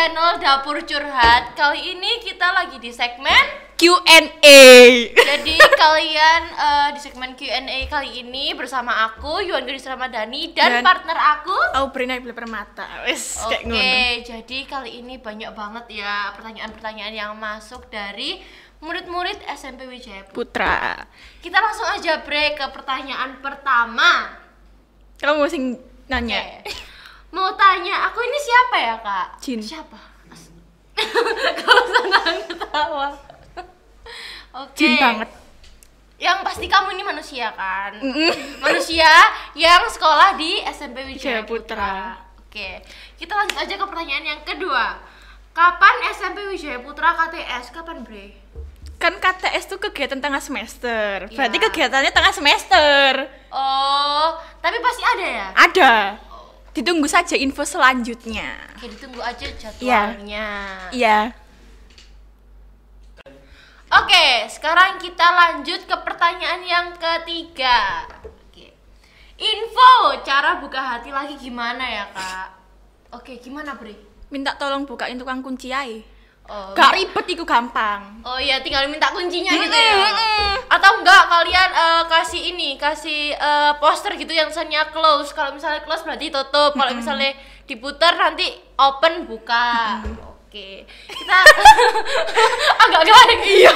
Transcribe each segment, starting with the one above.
channel Dapur Curhat. Kali ini kita lagi di segmen Q&A. Jadi kalian uh, di segmen Q&A kali ini bersama aku Yuan Gadis Ramadhani dan, dan partner aku Aubrina Ibu Permata. Oke, okay, jadi kali ini banyak banget ya pertanyaan-pertanyaan yang masuk dari murid-murid SMP Wijaya Putra. Kita langsung aja break ke pertanyaan pertama. Kamu masih nanya. Okay mau tanya aku ini siapa ya kak Cin siapa kalau senang ketawa oke okay. banget yang pasti kamu ini manusia kan manusia yang sekolah di SMP Wijaya Putra oke kita lanjut aja ke pertanyaan yang kedua kapan SMP Wijaya Putra KTS kapan bre kan KTS tuh kegiatan tengah semester berarti iya. kegiatannya tengah semester oh tapi pasti ada ya ada ditunggu saja info selanjutnya. Oke, ditunggu aja jadwalnya. Iya. Yeah. Yeah. Oke, sekarang kita lanjut ke pertanyaan yang ketiga. Oke. Info cara buka hati lagi gimana ya, Kak? Oke, gimana, Bri? Minta tolong bukain tukang kunci aja. Oh, gak ribet itu gampang. Oh iya, tinggal minta kuncinya gitu ya. Atau enggak kalian uh, kasih ini, kasih uh, poster gitu yang misalnya close. Kalau misalnya close berarti tutup. Kalau misalnya diputar nanti open buka. Oke. Kita agak garing. Iya.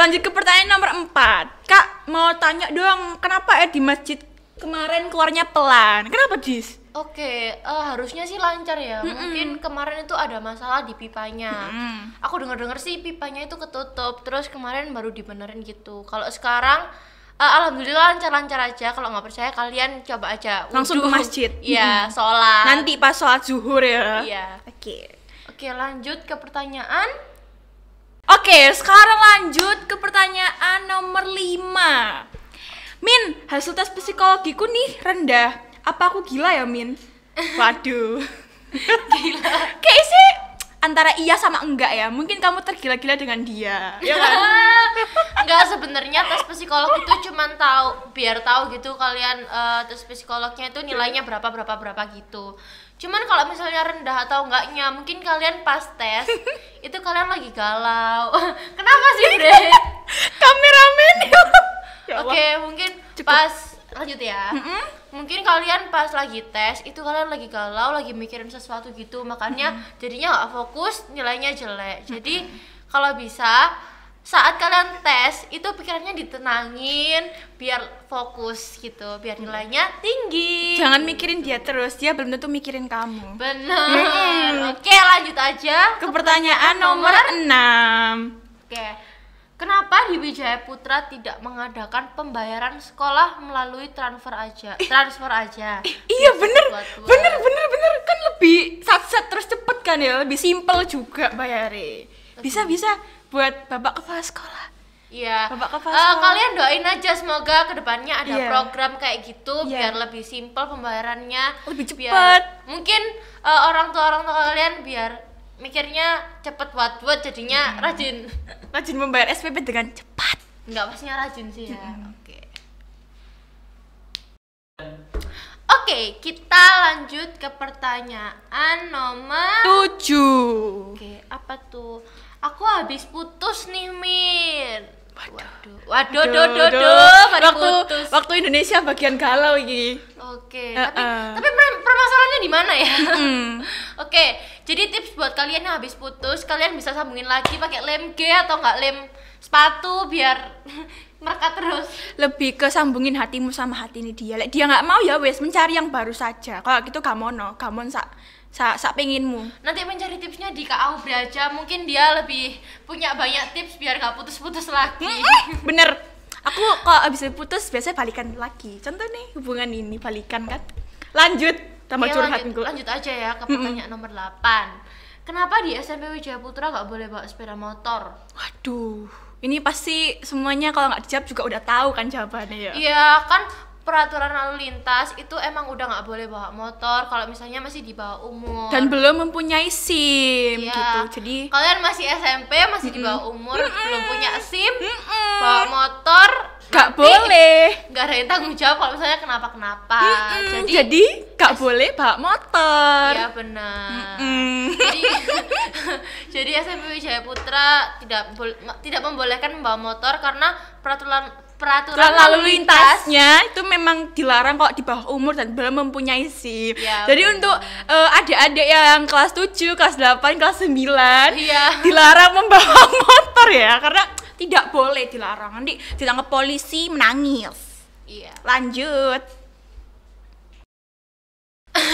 Lanjut ke pertanyaan nomor 4. Kak, mau tanya doang kenapa ya di masjid kemarin keluarnya pelan? Kenapa, Dis? Oke, okay, uh, eh, harusnya sih lancar ya. Mm -mm. Mungkin kemarin itu ada masalah di pipanya. Mm -mm. Aku dengar-dengar sih pipanya itu ketutup, terus kemarin baru dibenerin gitu. Kalau sekarang uh, alhamdulillah lancar-lancar aja. Kalau nggak percaya kalian coba aja wudu. langsung ke masjid. Iya, sholat. Nanti pas sholat zuhur ya. Iya. Oke. Okay. Oke, okay, lanjut ke pertanyaan. Oke, okay, sekarang lanjut ke pertanyaan nomor 5. Min, hasil tes psikologiku nih rendah apa aku gila ya Min waduh gila kayak sih antara iya sama enggak ya mungkin kamu tergila-gila dengan dia ya kan? enggak sebenarnya tes psikolog itu cuma tahu biar tahu gitu kalian uh, tes psikolognya itu nilainya berapa berapa berapa gitu cuman kalau misalnya rendah atau enggaknya mungkin kalian pas tes itu kalian lagi galau kenapa sih deh kameramen ya. oke okay, mungkin Cukup. pas lanjut ya mm -hmm. mungkin kalian pas lagi tes itu kalian lagi galau lagi mikirin sesuatu gitu makanya mm -hmm. jadinya nggak fokus nilainya jelek jadi mm -hmm. kalau bisa saat kalian tes itu pikirannya ditenangin biar fokus gitu biar nilainya tinggi jangan mikirin dia terus dia belum tentu mikirin kamu benar hmm. oke lanjut aja ke, ke pertanyaan, pertanyaan nomor 6 oke Kenapa di Wijaya Putra tidak mengadakan pembayaran sekolah melalui transfer aja? transfer aja. iya bener, bener, bener, bener kan lebih sat terus cepet kan ya, lebih simpel juga bayari. Bisa bisa buat bapak kepala sekolah. Iya. Bapak kepala eh, sekolah. kalian doain aja semoga kedepannya ada yeah. program kayak gitu yeah. biar lebih simpel pembayarannya. Lebih cepet. Biar, mungkin uh, orang tua orang tua kalian biar mikirnya cepet buat buat jadinya hmm. rajin rajin membayar SPP dengan cepat nggak pastinya rajin sih ya oke okay. oke okay, kita lanjut ke pertanyaan nomor tujuh oke okay, apa tuh aku habis putus nih Mir Waduh. Waduh, waduh, waduh, waduh, waktu, waktu Indonesia bagian galau ini. Oke, okay. uh -uh. tapi tapi permasalahannya di mana ya? Mm. Oke, okay jadi tips buat kalian yang habis putus kalian bisa sambungin lagi pakai lem G atau nggak lem sepatu biar mereka terus lebih ke sambungin hatimu sama hati ini dia like, dia nggak mau ya wes mencari yang baru saja kalau gitu kamu no, sak sak sa penginmu nanti mencari tipsnya di kak Aubra aja mungkin dia lebih punya banyak tips biar nggak putus-putus lagi bener aku kalau habis putus biasanya balikan lagi contoh nih hubungan ini balikan kan lanjut sama Oke, curhat lanjut, lanjut aja ya ke pertanyaan nomor 8 kenapa di SMP Wijaya Putra gak boleh bawa sepeda motor waduh ini pasti semuanya kalau nggak dijawab juga udah tahu kan jawabannya ya iya kan peraturan lalu lintas itu emang udah nggak boleh bawa motor kalau misalnya masih di bawah umur dan belum mempunyai sim iya. gitu jadi kalian masih SMP masih mm -mm. di bawah umur mm -mm. belum punya sim mm -mm. bawa motor gak boleh eh, gak ada yang tanggung jawab kalau misalnya kenapa kenapa mm jadi jadi gak boleh bawa motor iya benar mm jadi jadi SMP Wijaya Putra tidak tidak membolehkan membawa motor karena peraturan peraturan lalu lintasnya itu memang dilarang kok di bawah umur dan belum mempunyai SIM. Ya, Jadi bener. untuk eh, adik adik uh, yang kelas 7, kelas 8, kelas 9 ya. dilarang membawa motor ya karena tidak boleh dilarang nanti ditangkap polisi menangis iya lanjut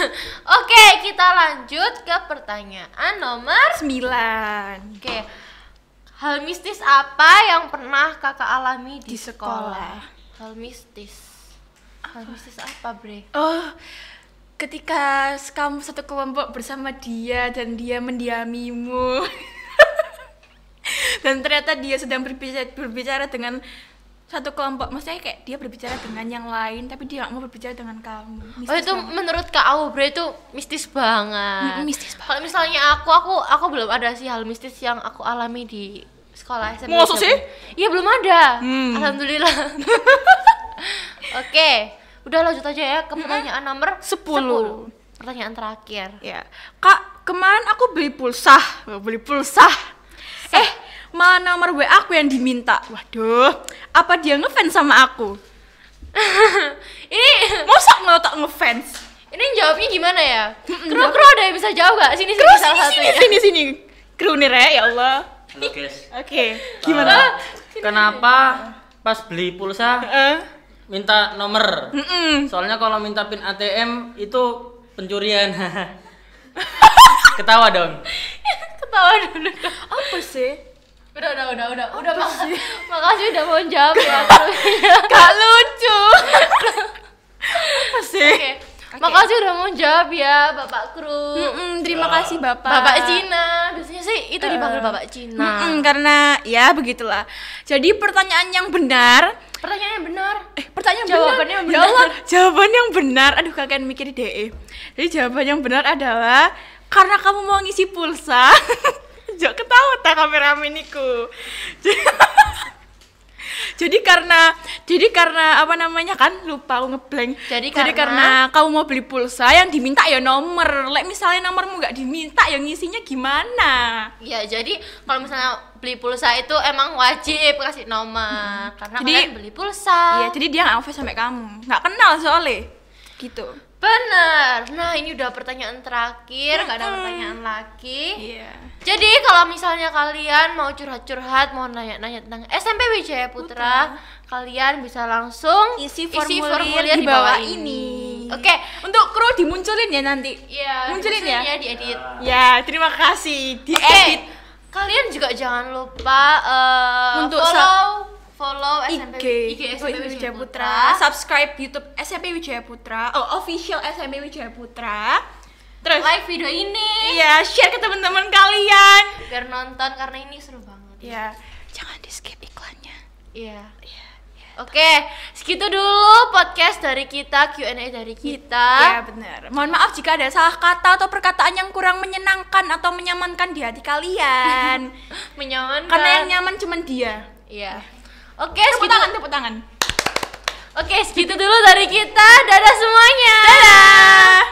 Oke, kita lanjut ke pertanyaan nomor 9. Oke. Hal mistis apa yang pernah Kakak alami di, di sekolah? sekolah? Hal mistis. Hal mistis apa, Bre? Oh, ketika kamu satu kelompok bersama dia dan dia mendiamimu. dan ternyata dia sedang berbicara, berbicara dengan satu kelompok maksudnya kayak dia berbicara dengan yang lain tapi dia gak mau berbicara dengan kamu mistis oh itu banget. menurut kak Aubrey itu mistis banget M mistis banget kalau misalnya aku aku aku belum ada sih hal mistis yang aku alami di sekolah SMA Maksud sih? iya belum ada hmm. alhamdulillah oke okay. udah lanjut aja ya ke pertanyaan hmm. nomor 10. 10 pertanyaan terakhir ya kak kemarin aku beli pulsa beli pulsa Sa eh malah nomor WA aku yang diminta. Waduh, apa dia ngefans sama aku? ini masa tak ngefans? Ini jawabnya gimana ya? Kru kru ada yang bisa jawab gak? Sini sini kru, salah satu sini, sini sini kru nih re ya Allah. Oke. Oke, eh, gimana? Ah, kenapa pas beli pulsa uh. minta nomor? Mm Soalnya kalau minta pin ATM itu pencurian. Ketawa dong. Ketawa dong. Apa sih? udah udah udah udah udah mak makasih udah mau jawab ya kak lucu sih okay. Okay. Makasih udah mau jawab ya Bapak Kru. Mm -mm, terima kasih Bapak. Bapak Cina. Biasanya sih itu dipanggil uh, Bapak Cina. Mm -mm, karena ya begitulah. Jadi pertanyaan yang benar pertanyaan yang benar eh pertanyaan yang benar. yang ya benar ya jawaban yang benar aduh kalian mikir deh jadi jawaban yang benar adalah karena kamu mau ngisi pulsa jok ketawa tak kameramen jadi karena jadi karena apa namanya kan lupa aku ngeblank jadi, jadi karena, karena kamu mau beli pulsa yang diminta ya nomor like misalnya nomormu nggak diminta yang ngisinya gimana ya jadi kalau misalnya beli pulsa itu emang wajib kasih nomor hmm. karena jadi, kalian beli pulsa iya jadi dia nggak sampai kamu nggak kenal soalnya gitu Bener. Nah ini udah pertanyaan terakhir, nggak ada pertanyaan lagi. Iya. Yeah. Jadi kalau misalnya kalian mau curhat-curhat, mau nanya-nanya tentang SMP Wijaya Putra, Putra, kalian bisa langsung isi formulir, isi formulir di bawah, di bawah ini. ini. Oke, okay. untuk kru dimunculin ya nanti. Iya. Yeah, munculin ya. Ya diedit. Ya yeah, terima kasih diedit. Okay. Kalian juga jangan lupa uh, untuk follow follow SMP, IG, IG SMP Wijaya Putra, subscribe YouTube SMP Wijaya Putra, oh official SMP Wijaya Putra. Terus like video ini. Iya, share ke teman-teman kalian biar nonton karena ini seru banget. Iya. Jangan di-skip iklannya. Iya. Iya. iya. Oke, segitu dulu podcast dari kita, Q&A dari kita. Ya benar. Mohon maaf jika ada salah kata atau perkataan yang kurang menyenangkan atau menyamankan di hati kalian. menyamankan. Karena yang nyaman cuma dia. Iya. Yeah. Oke, okay, tepuk segitu. tangan, tepuk tangan. Oke, okay, segitu dulu dari kita. Dadah semuanya. Dadah.